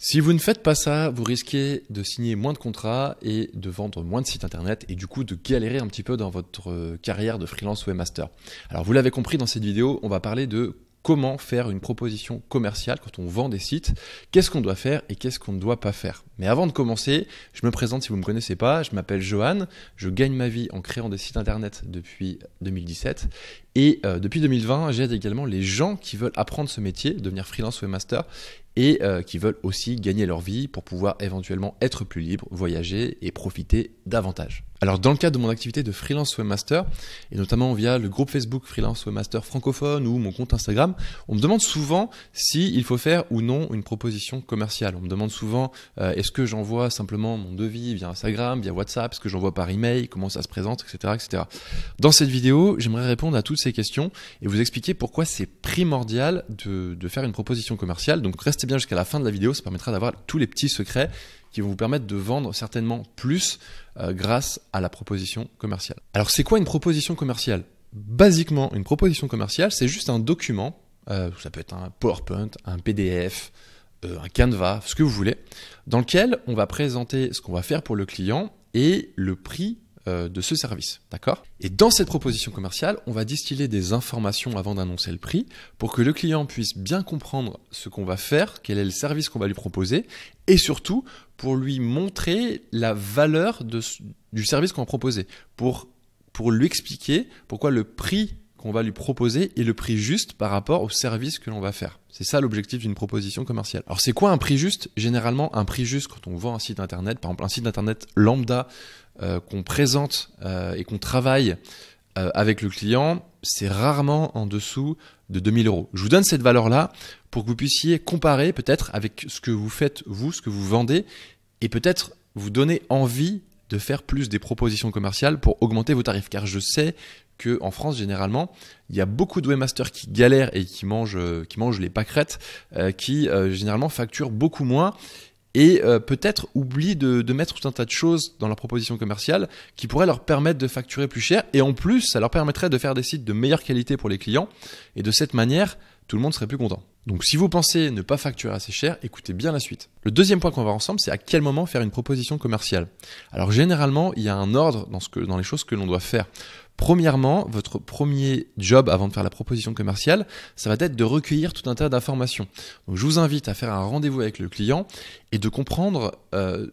Si vous ne faites pas ça, vous risquez de signer moins de contrats et de vendre moins de sites internet et du coup de galérer un petit peu dans votre euh, carrière de freelance webmaster. Alors vous l'avez compris dans cette vidéo, on va parler de comment faire une proposition commerciale quand on vend des sites, qu'est-ce qu'on doit faire et qu'est-ce qu'on ne doit pas faire. Mais avant de commencer, je me présente si vous ne me connaissez pas, je m'appelle Johan, je gagne ma vie en créant des sites internet depuis 2017 et euh, depuis 2020, j'aide également les gens qui veulent apprendre ce métier, devenir freelance webmaster et euh, qui veulent aussi gagner leur vie pour pouvoir éventuellement être plus libre, voyager et profiter davantage. Alors dans le cadre de mon activité de freelance webmaster, et notamment via le groupe Facebook freelance webmaster francophone ou mon compte Instagram, on me demande souvent s'il faut faire ou non une proposition commerciale. On me demande souvent euh, est-ce que j'envoie simplement mon devis via Instagram, via WhatsApp, est-ce que j'envoie par email, comment ça se présente, etc. etc. Dans cette vidéo, j'aimerais répondre à toutes ces questions et vous expliquer pourquoi c'est primordial de, de faire une proposition commerciale. Donc restez bien jusqu'à la fin de la vidéo, ça permettra d'avoir tous les petits secrets qui vont vous permettre de vendre certainement plus euh, grâce à la proposition commerciale. Alors c'est quoi une proposition commerciale Basiquement, une proposition commerciale, c'est juste un document, euh, ça peut être un PowerPoint, un PDF, euh, un Canva, ce que vous voulez, dans lequel on va présenter ce qu'on va faire pour le client et le prix euh, de ce service. D'accord Et dans cette proposition commerciale, on va distiller des informations avant d'annoncer le prix pour que le client puisse bien comprendre ce qu'on va faire, quel est le service qu'on va lui proposer et surtout pour lui montrer la valeur de, du service qu'on va proposer, pour, pour lui expliquer pourquoi le prix qu'on va lui proposer et le prix juste par rapport au service que l'on va faire. C'est ça l'objectif d'une proposition commerciale. Alors c'est quoi un prix juste Généralement un prix juste quand on vend un site internet, par exemple un site internet lambda euh, qu'on présente euh, et qu'on travaille euh, avec le client, c'est rarement en dessous de 2000 euros. Je vous donne cette valeur-là pour que vous puissiez comparer peut-être avec ce que vous faites vous, ce que vous vendez et peut-être vous donner envie de faire plus des propositions commerciales pour augmenter vos tarifs. Car je sais, que en France généralement, il y a beaucoup de webmasters qui galèrent et qui mangent, euh, qui mangent les pâquerettes, euh, qui euh, généralement facturent beaucoup moins et peut-être oublient de, mettre tout un tas de choses dans leur proposition commerciale qui pourraient leur permettre de facturer plus cher et en plus ça leur permettrait de faire des sites de meilleure qualité pour les clients et de cette manière tout le monde serait plus content. Donc si vous pensez ne pas facturer assez cher, écoutez bien la suite. Le deuxième point qu'on va voir ensemble, c'est à quel moment faire une proposition commerciale. Alors généralement, il y a un ordre dans, ce dans les choses que l'on doit faire. Premièrement, votre premier job avant de faire la proposition commerciale, ça va être de recueillir tout un tas d'informations. je vous invite à faire un rendez-vous avec le client et de comprendre euh,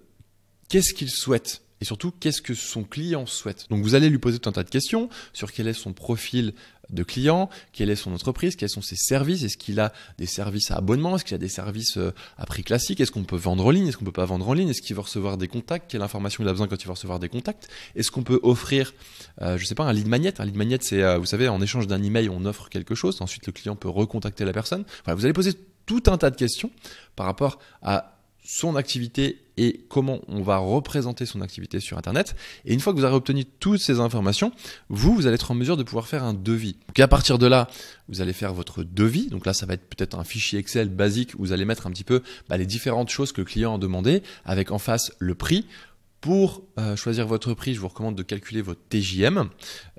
qu'est-ce qu'il souhaite et surtout qu'est-ce que son client souhaite. Donc vous allez lui poser tout un tas de questions sur quel est son profil de client, quelle est son entreprise, quels sont ses services, est-ce qu'il a des services à abonnement, est-ce qu'il a des services euh, à prix classique, est-ce qu'on peut vendre en ligne, est-ce qu'on peut pas vendre en ligne, est-ce qu'il va recevoir des contacts, quelle information il a besoin quand il va recevoir des contacts, est-ce qu'on peut offrir, je euh, je sais pas, un lead magnet, un lead magnet c'est, euh, vous savez, en échange d'un email on offre quelque chose, ensuite le client peut recontacter la personne. Voilà, vous allez poser tout un tas de questions par rapport à son activité et comment on va représenter son activité sur Internet. Et une fois que vous aurez obtenu toutes ces informations, vous, vous allez être en mesure de pouvoir faire un devis. Donc à partir de là, vous allez faire votre devis. Donc là, ça va être peut-être un fichier Excel basique où vous allez mettre un petit peu bah, les différentes choses que le client a demandé, avec en face le prix. Pour euh, choisir votre prix, je vous recommande de calculer votre TJM.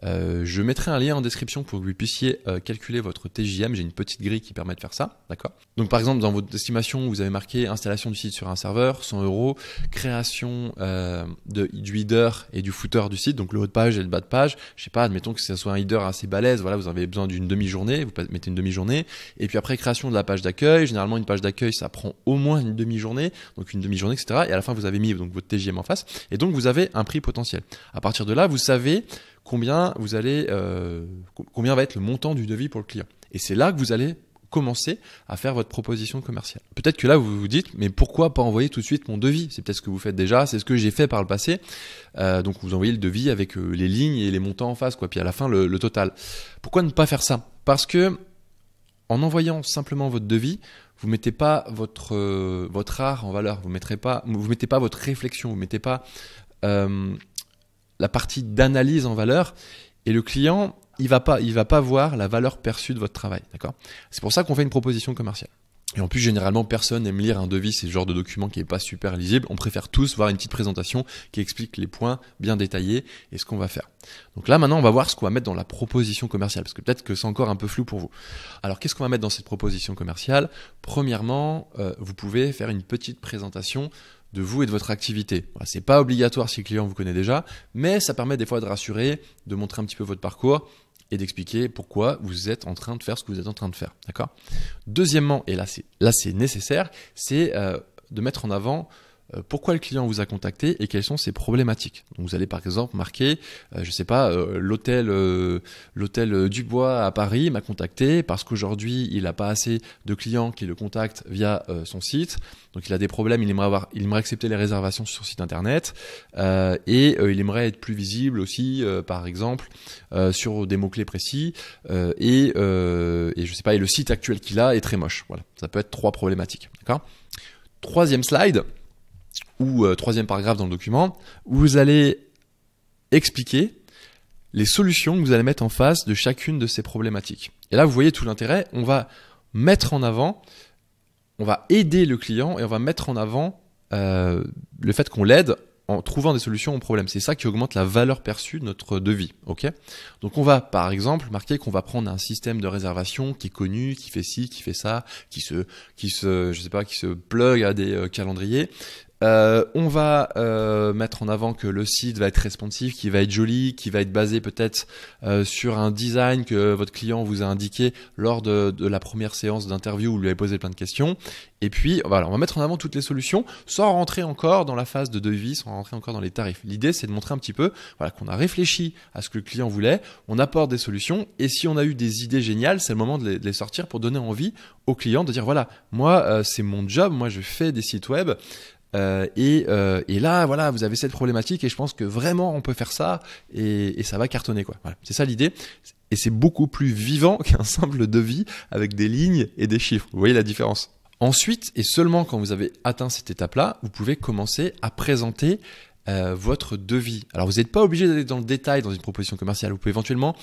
Euh, je mettrai un lien en description pour que vous puissiez euh, calculer votre TJM. J'ai une petite grille qui permet de faire ça, d'accord Donc par exemple, dans votre estimation, vous avez marqué installation du site sur un serveur, 100 euros, création euh, de, du header et du footer du site, donc le haut de page et le bas de page. Je sais pas, admettons que ce soit un header assez balèze, voilà, vous avez besoin d'une demi-journée, vous mettez une demi-journée. Et puis après, création de la page d'accueil. Généralement, une page d'accueil, ça prend au moins une demi-journée, donc une demi-journée, etc. Et à la fin, vous avez mis donc votre TJM en face, et donc vous avez un prix potentiel. À partir de là, vous savez combien vous allez, euh, combien va être le montant du devis pour le client. Et c'est là que vous allez commencer à faire votre proposition commerciale. Peut-être que là vous vous dites mais pourquoi pas envoyer tout de suite mon devis C'est peut-être ce que vous faites déjà, c'est ce que j'ai fait par le passé. Euh, donc vous envoyez le devis avec euh, les lignes et les montants en face quoi, puis à la fin le, total. Pourquoi ne pas faire ça Parce que en envoyant simplement votre devis, vous mettez pas votre votre art en valeur, vous ne pas vous mettez pas votre réflexion, vous mettez pas la partie d'analyse en valeur et le client, il va pas, il va pas voir la valeur perçue de votre travail, d'accord C'est pour ça qu'on fait une proposition commerciale. Et en plus, généralement, personne n'aime lire un devis, c'est le genre de document qui n'est pas super lisible. On préfère tous voir une petite présentation qui explique les points bien détaillés et ce qu'on va faire. Donc là, maintenant, on va voir ce qu'on va mettre dans la proposition commerciale, parce que peut-être que c'est encore un peu flou pour vous. Alors, qu'est-ce qu'on va mettre dans cette proposition commerciale Premièrement, euh, vous pouvez faire une petite présentation de vous et de votre activité. c'est pas obligatoire si le client vous connaît déjà, mais ça permet des fois de rassurer, de montrer un petit peu votre parcours et d'expliquer pourquoi vous êtes en train de faire ce que vous êtes en train de faire. D'accord Deuxièmement, et là c'est, là c'est nécessaire, c'est euh, de mettre en avant euh, pourquoi le client vous a contacté et quelles sont ses problématiques. vous allez par exemple marquer, euh, je ne sais pas, euh, l'hôtel l'hôtel Dubois à Paris m'a contacté parce qu'aujourd'hui il n'a pas assez de clients qui le contactent via son site, donc il a des problèmes, il aimerait avoir, il accepter les réservations sur son site internet et il aimerait être plus visible aussi, par exemple sur des mots clés précis et, je ne sais pas et le site actuel qu'il a est très moche. Voilà, ça peut être trois problématiques, d'accord. Troisième slide ou euh, troisième paragraphe dans le document, où vous allez expliquer les solutions que vous allez mettre en face de chacune de ces problématiques. Et là, vous voyez tout l'intérêt, on va mettre en avant, on va aider le client et on va mettre en avant euh, le fait qu'on l'aide en trouvant des solutions aux problèmes. C'est ça qui augmente la valeur perçue de notre devis. ok Donc on va par exemple marquer qu'on va prendre un système de réservation qui est connu, qui fait ci, qui fait ça, qui se, qui se, je sais pas, qui se plug à des euh, calendriers, euh, on va euh, mettre en avant que le site va être responsive, qu'il va être joli, qu'il va être basé peut-être euh, sur un design que votre client vous a indiqué lors de, la première séance d'interview où vous lui avez posé plein de questions. Et puis, voilà, on va mettre en avant toutes les solutions sans rentrer encore dans la phase de devis, sans rentrer encore dans les tarifs. L'idée, c'est de montrer un petit peu voilà, qu'on a réfléchi à ce que le client voulait, on apporte des solutions, et si on a eu des idées géniales, c'est le moment de les, sortir pour donner envie au client de dire, voilà, moi, c'est mon job, moi, je fais des sites web. Euh, euh, et, là, voilà, vous avez cette problématique et je pense que vraiment on peut faire ça et, ça va cartonner quoi. c'est ça l'idée. Et c'est beaucoup plus vivant qu'un simple devis avec des lignes et des chiffres. Vous voyez la différence Ensuite, et seulement quand vous avez atteint cette étape-là, vous pouvez commencer à présenter euh, votre devis. Alors vous n'êtes pas obligé d'aller dans le détail dans une proposition commerciale, vous pouvez éventuellement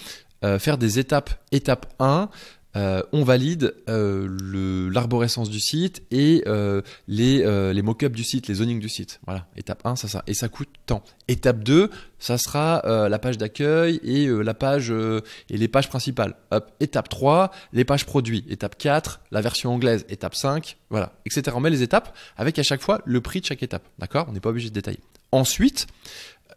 faire des étapes. Étape 1, euh, on valide euh, l'arborescence du site et euh, les, les mock-ups du site, les zonings du site. Voilà, étape 1, ça, ça. Et ça coûte tant. Étape 2, ça sera la page d'accueil et la page et les pages principales. Hop. Étape 3, les pages produits. Étape 4, la version anglaise. Étape 5, voilà, etc. On met les étapes avec à chaque fois le prix de chaque étape. D'accord On n'est pas obligé de détailler. Ensuite,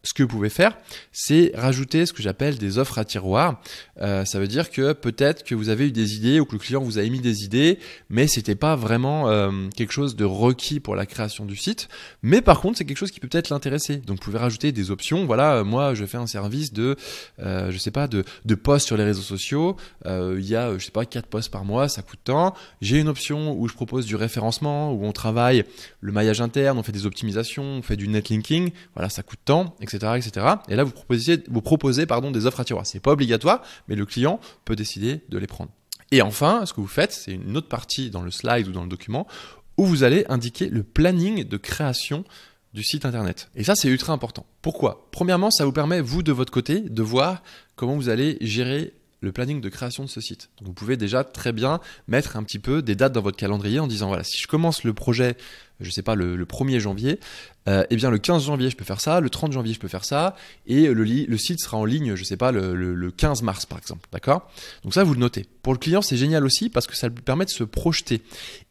ce que vous pouvez faire, c'est rajouter ce que j'appelle des offres à tiroir. Euh, ça veut dire que peut-être que vous avez eu des idées ou que le client vous a émis des idées, mais n'était pas vraiment euh, quelque chose de requis pour la création du site. Mais par contre, c'est quelque chose qui peut peut-être l'intéresser. Donc, vous pouvez rajouter des options. Voilà, euh, moi, je fais un service de, je sais pas, de, de posts sur les réseaux sociaux. Il y a, je sais pas, 4 posts par mois, ça coûte tant. J'ai une option où je propose du référencement, où on travaille le maillage interne, on fait des optimisations, on fait du netlinking. Voilà, ça coûte tant, etc. Et là, vous proposez, vous pardon, des offres à tiroir. n'est pas obligatoire, mais le client peut décider de les prendre. Et enfin, ce que vous faites, c'est une autre partie dans le slide ou dans le document où vous allez indiquer le planning de création du site internet. Et ça, c'est ultra important. Pourquoi Premièrement, ça vous permet, vous, de votre côté, de voir comment vous allez gérer le planning de création de ce site. vous pouvez déjà très bien mettre un petit peu des dates dans votre calendrier en disant voilà, si je commence le projet, je sais pas, le, 1er janvier, euh, eh bien le 15 janvier je peux faire ça, le 30 janvier je peux faire ça, et le, site sera en ligne, je sais pas, le, le 15 mars par exemple, d'accord Donc ça vous le notez. Pour le client c'est génial aussi parce que ça lui permet de se projeter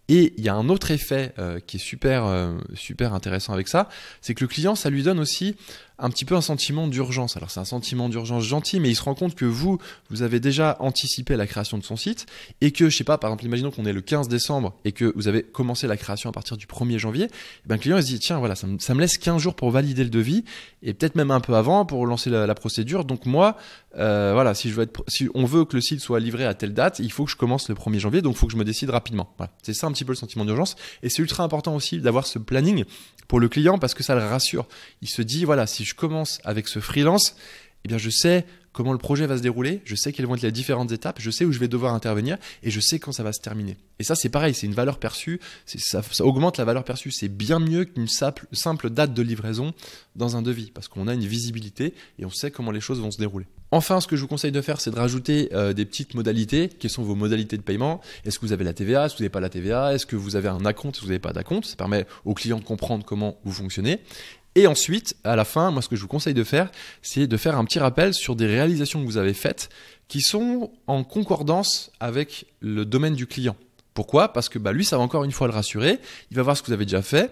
et il y a un autre effet euh, qui est super, euh, super intéressant avec ça, c'est que le client, ça lui donne aussi un petit peu un sentiment d'urgence. Alors c'est un sentiment d'urgence gentil, mais il se rend compte que vous, vous avez déjà anticipé la création de son site et que, je sais pas, par exemple, imaginons qu'on est le 15 décembre et que vous avez commencé la création à partir du 1er janvier, eh ben, le client il se dit, tiens, voilà, ça me, laisse 15 jours pour valider le devis et peut-être même un peu avant pour lancer la, procédure. Donc moi, euh, voilà, si, je veux si on veut que le site soit livré à telle date, il faut que je commence le 1er janvier, donc il faut que je me décide rapidement. c'est simple petit peu le sentiment d'urgence. Et c'est ultra important aussi d'avoir ce planning pour le client parce que ça le rassure. Il se dit, voilà, si je commence avec ce freelance, et eh bien, je sais comment le projet va se dérouler, je sais quelles vont être les différentes étapes, je sais où je vais devoir intervenir et je sais quand ça va se terminer. Et ça, c'est pareil, c'est une valeur perçue, ça, ça, augmente la valeur perçue, c'est bien mieux qu'une simple date de livraison dans un devis parce qu'on a une visibilité et on sait comment les choses vont se dérouler. Enfin, ce que je vous conseille de faire, c'est de rajouter euh, des petites modalités. Quelles sont vos modalités de paiement Est-ce que vous avez la TVA Est-ce que vous n'avez pas la TVA Est-ce que vous avez un acompte Est-ce que vous n'avez pas d'acompte Ça permet aux clients de comprendre comment vous fonctionnez. Et ensuite, à la fin, moi, ce que je vous conseille de faire, c'est de faire un petit rappel sur des réalisations que vous avez faites qui sont en concordance avec le domaine du client. Pourquoi Parce que bah, lui, ça va encore une fois le rassurer. Il va voir ce que vous avez déjà fait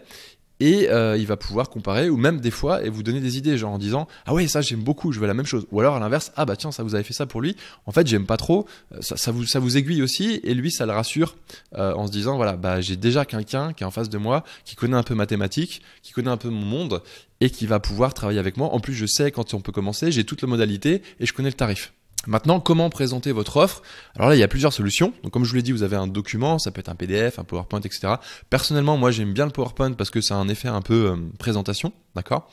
et euh, il va pouvoir comparer ou même des fois et vous donner des idées genre en disant ah ouais ça j'aime beaucoup je veux la même chose ou alors à l'inverse ah bah tiens ça vous avez fait ça pour lui en fait j'aime pas trop euh, ça, vous ça vous aiguille aussi et lui ça le rassure euh, en se disant voilà bah j'ai déjà quelqu'un qui est en face de moi qui connaît un peu mathématiques qui connaît un peu mon monde et qui va pouvoir travailler avec moi en plus je sais quand on peut commencer j'ai toutes les modalités et je connais le tarif Maintenant, comment présenter votre offre Alors là, il y a plusieurs solutions. Donc, comme je vous l'ai dit, vous avez un document, ça peut être un PDF, un PowerPoint, etc. Personnellement, moi, j'aime bien le PowerPoint parce que ça a un effet un peu euh, présentation, d'accord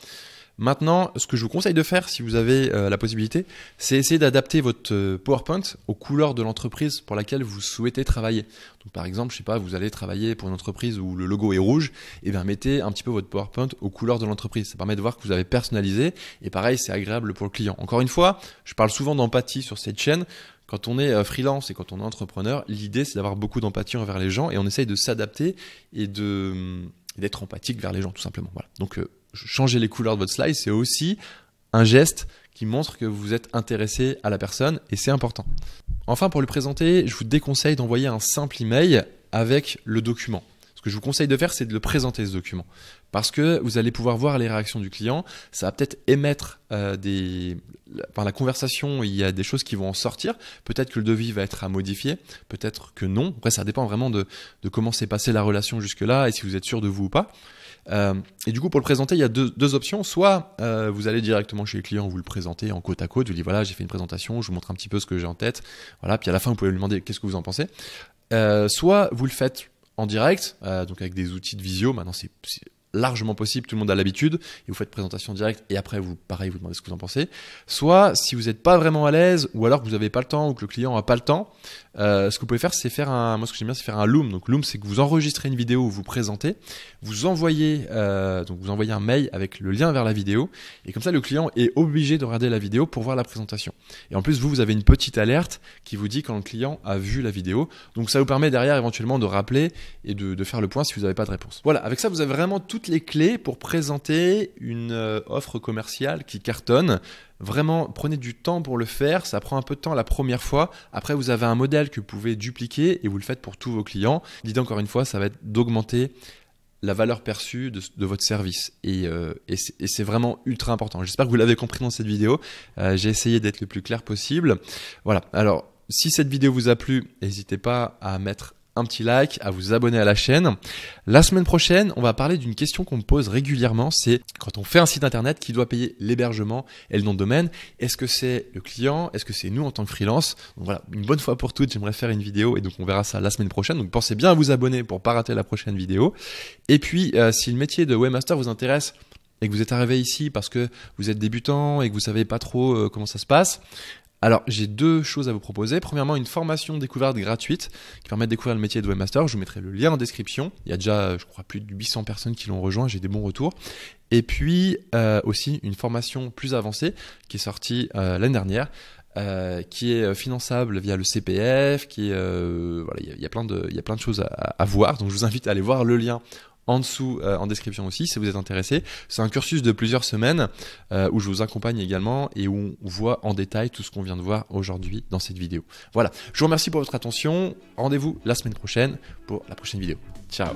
Maintenant, ce que je vous conseille de faire, si vous avez euh, la possibilité, c'est essayer d'adapter votre euh, PowerPoint aux couleurs de l'entreprise pour laquelle vous souhaitez travailler. Donc, par exemple, je sais pas, vous allez travailler pour une entreprise où le logo est rouge, et eh bien mettez un petit peu votre PowerPoint aux couleurs de l'entreprise. Ça permet de voir que vous avez personnalisé, et pareil, c'est agréable pour le client. Encore une fois, je parle souvent d'empathie sur cette chaîne quand on est euh, freelance et quand on est entrepreneur, l'idée c'est d'avoir beaucoup d'empathie envers les gens et on essaye de s'adapter et hum, d'être empathique vers les gens tout simplement. Donc changer les couleurs de votre slide, c'est aussi un geste qui montre que vous êtes intéressé à la personne et c'est important. Enfin, pour le présenter, je vous déconseille d'envoyer un simple email avec le document. Ce que je vous conseille de faire, c'est de le présenter ce document. Parce que vous allez pouvoir voir les réactions du client, ça va peut-être émettre euh, des... Par la conversation, il y a des choses qui vont en sortir. Peut-être que le devis va être à modifier, peut-être que non. Après, ça dépend vraiment de, de comment s'est passée la relation jusque-là et si vous êtes sûr de vous ou pas. Euh, et du coup, pour le présenter, il y a deux, options. Soit euh, vous allez directement chez le client, vous le présentez en côte à côte, vous lui dites voilà, j'ai fait une présentation, je vous montre un petit peu ce que j'ai en tête, voilà. Puis à la fin, vous pouvez lui demander qu'est-ce que vous en pensez. Euh, soit vous le faites en direct, donc avec des outils de visio. Maintenant, c'est largement possible, tout le monde a l'habitude, et vous faites présentation directe, et après, vous, pareil, vous demandez ce que vous en pensez. Soit, si vous n'êtes pas vraiment à l'aise, ou alors que vous n'avez pas le temps, ou que le client n'a pas le temps, euh, ce que vous pouvez faire, c'est faire un, moi ce que j'aime bien, c'est faire un loom. Donc loom, c'est que vous enregistrez une vidéo où vous présentez, vous envoyez, euh, donc vous envoyez un mail avec le lien vers la vidéo, et comme ça, le client est obligé de regarder la vidéo pour voir la présentation. Et en plus, vous, vous avez une petite alerte qui vous dit quand le client a vu la vidéo. Donc ça vous permet derrière éventuellement de rappeler et de, de faire le point si vous n'avez pas de réponse. Voilà, avec ça, vous avez vraiment tout les clés pour présenter une euh, offre commerciale qui cartonne. Vraiment, prenez du temps pour le faire. Ça prend un peu de temps la première fois. Après, vous avez un modèle que vous pouvez dupliquer et vous le faites pour tous vos clients. dit encore une fois, ça va être d'augmenter la valeur perçue de, votre service. Euh, et, c'est vraiment ultra important. J'espère que vous l'avez compris dans cette vidéo. Euh, j'ai essayé d'être le plus clair possible. Voilà. Alors, si cette vidéo vous a plu, n'hésitez pas à mettre un petit like, à vous abonner à la chaîne. La semaine prochaine, on va parler d'une question qu'on me pose régulièrement, c'est quand on fait un site internet, qui doit payer l'hébergement et le nom de domaine Est-ce que c'est le client Est-ce que c'est nous en tant que freelance voilà, une bonne fois pour toutes, j'aimerais faire une vidéo et donc on verra ça la semaine prochaine. Donc pensez bien à vous abonner pour pas rater la prochaine vidéo. Et puis, euh, si le métier de webmaster vous intéresse, et que vous êtes arrivé ici parce que vous êtes débutant et que vous savez pas trop euh, comment ça se passe, alors, j'ai deux choses à vous proposer. Premièrement, une formation découverte gratuite qui permet de découvrir le métier de webmaster. Je vous mettrai le lien en description. Il y a déjà, je crois, plus de 800 personnes qui l'ont rejoint. J'ai des bons retours. Et puis, euh, aussi, une formation plus avancée qui est sortie euh, l'année dernière. Euh, qui est finançable via le CPF, qui il y, a plein de, il y plein de choses à, à, voir. Donc, je vous invite à aller voir le lien en dessous euh, en description aussi si vous êtes intéressé. C'est un cursus de plusieurs semaines euh, où je vous accompagne également et où on voit en détail tout ce qu'on vient de voir aujourd'hui dans cette vidéo. Voilà, je vous remercie pour votre attention. Rendez-vous la semaine prochaine pour la prochaine vidéo. Ciao